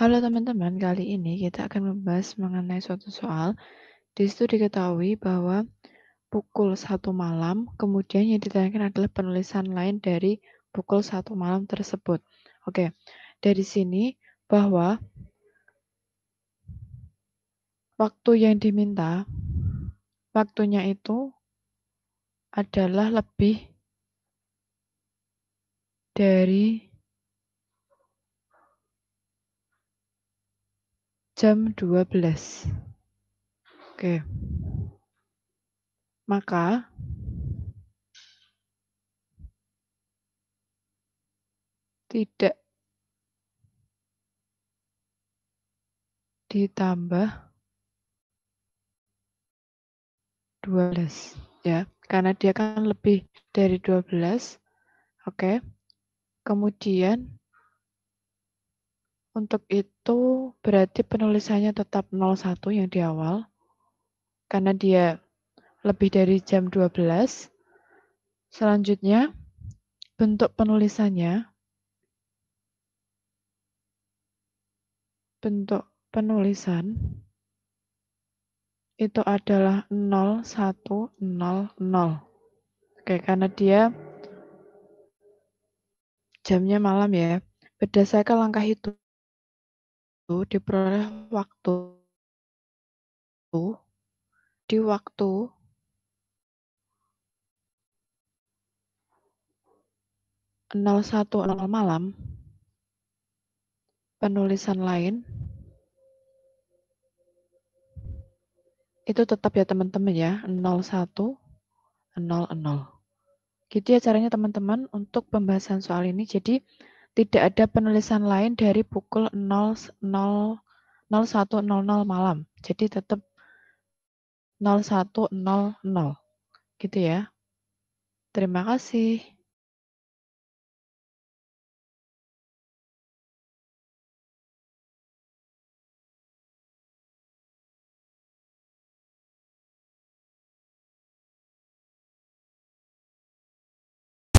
Halo teman-teman, kali ini kita akan membahas mengenai suatu soal. Di situ diketahui bahwa pukul satu malam, kemudian yang ditanyakan adalah penulisan lain dari pukul satu malam tersebut. Oke, dari sini bahwa waktu yang diminta, waktunya itu adalah lebih dari jam 12. Oke. Maka tidak ditambah 12 ya karena dia kan lebih dari 12 oke okay. kemudian untuk itu berarti penulisannya tetap 01 yang di awal karena dia lebih dari jam 12. Selanjutnya, bentuk penulisannya. Bentuk penulisan itu adalah 0100. Oke, karena dia jamnya malam ya. Berdasarkan langkah itu diperoleh waktu di waktu nol satu nol malam penulisan lain itu tetap ya teman-teman ya 01 00 gitu ya caranya teman-teman untuk pembahasan soal ini jadi tidak ada penulisan lain dari pukul 0100 malam. Jadi tetap 01.00 gitu ya. Terima kasih.